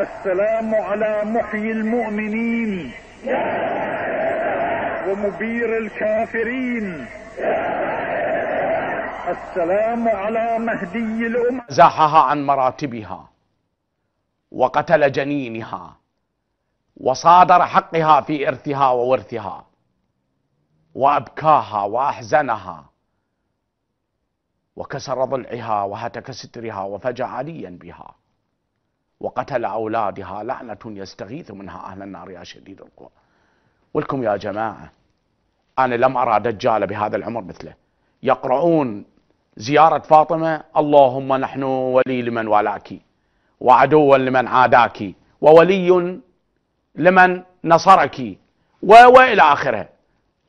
السلام على محيي المؤمنين ومبير الكافرين السلام على مهدي الأمة زاحها عن مراتبها وقتل جنينها وصادر حقها في إرثها وورثها وأبكاها وأحزنها وكسر ضلعها وهتك سترها وفجع عليا بها وقتل أولادها لعنة يستغيث منها أهل النار يا شديد القوى ولكم يا جماعة أنا لم أرى دجال بهذا العمر مثله يقرؤون زيارة فاطمة اللهم نحن ولي لمن ولاك وعدوا لمن عاداك وولي لمن نصرك وإلى آخره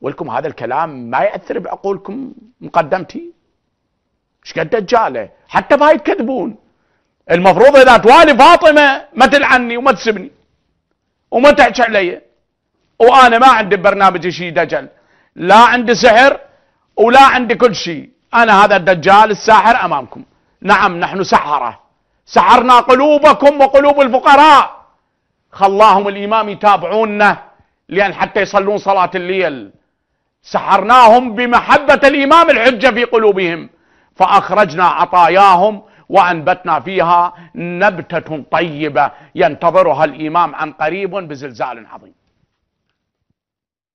ولكم هذا الكلام ما يأثر بعقولكم مقدمتي شقد دجاله حتى ما يتكذبون المفروض اذا توالي فاطمه ما تلعني وما تسبني وما تحكي علي وانا ما عندي برنامج شيء دجل لا عندي سحر ولا عندي كل شيء انا هذا الدجال الساحر امامكم نعم نحن سحره سحرنا قلوبكم وقلوب الفقراء خلاهم الامام يتابعونا لان حتى يصلون صلاه الليل سحرناهم بمحبه الامام الحجه في قلوبهم فاخرجنا عطاياهم وأنبتنا فيها نبتة طيبة ينتظرها الإمام عن قريب بزلزال عظيم